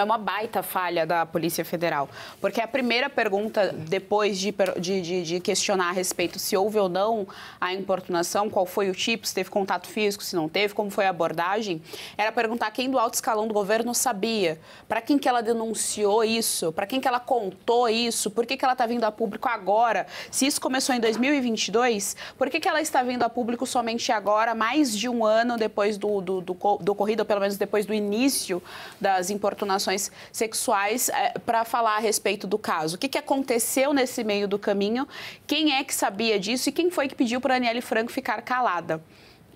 é uma baita falha da Polícia Federal. Porque a primeira pergunta, depois de, de, de, de questionar a respeito se houve ou não a importunação, qual foi o tipo, se teve contato físico, se não teve, como foi a abordagem, era perguntar quem do alto escalão do governo sabia, para quem que ela denunciou isso, para quem que ela contou isso, por que, que ela está vindo a público agora, se isso começou em 2022, por que, que ela está vindo a público somente agora, mais de um ano depois do, do, do, do ocorrido, ou pelo menos depois do início das importunações sexuais é, para falar a respeito do caso. O que, que aconteceu nesse meio do caminho? Quem é que sabia disso e quem foi que pediu para a Aniele Franco ficar calada?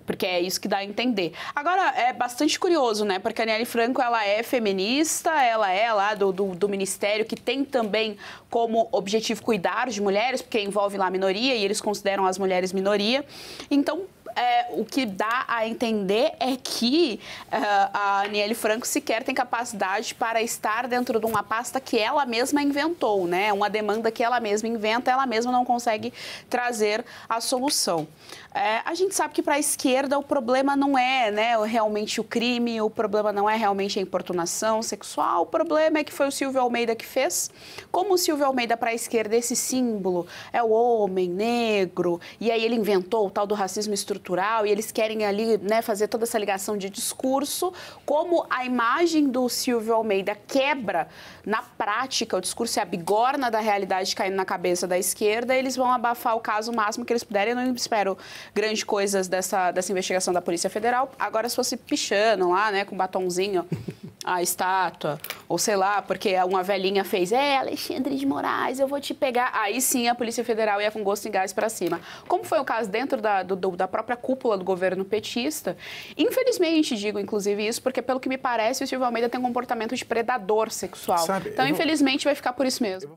porque é isso que dá a entender. Agora, é bastante curioso, né? Porque a Aniele Franco, ela é feminista, ela é lá do, do, do, ministério que tem também como objetivo cuidar de mulheres, porque envolve lá a minoria e eles consideram as mulheres minoria. Então, é, o que dá a entender é que uh, a Aniele Franco sequer tem capacidade para estar dentro de uma pasta que ela mesma inventou, né? Uma demanda que ela mesma inventa, ela mesma não consegue trazer a solução. É, a gente sabe que para a esquerda o problema não é né, realmente o crime, o problema não é realmente a importunação sexual, o problema é que foi o Silvio Almeida que fez. Como o Silvio Almeida para a esquerda, esse símbolo é o homem negro, e aí ele inventou o tal do racismo estrutural e eles querem ali né, fazer toda essa ligação de discurso, como a imagem do Silvio Almeida quebra na prática, o discurso é a bigorna da realidade caindo na cabeça da esquerda, eles vão abafar o caso o máximo que eles puderem. Eu não espero grandes coisas dessa, dessa investigação da Polícia Federal. Agora, se fosse pichando lá, né, com batomzinho a estátua, ou sei lá, porque uma velhinha fez, é, Alexandre de Moraes, eu vou te pegar. Aí sim a Polícia Federal ia com gosto em gás para cima. Como foi o caso dentro da, do, da própria cúpula do governo petista, infelizmente digo inclusive isso, porque pelo que me parece, o Silvio Almeida tem um comportamento de predador sexual. Sabe, então, infelizmente, vai ficar por isso mesmo.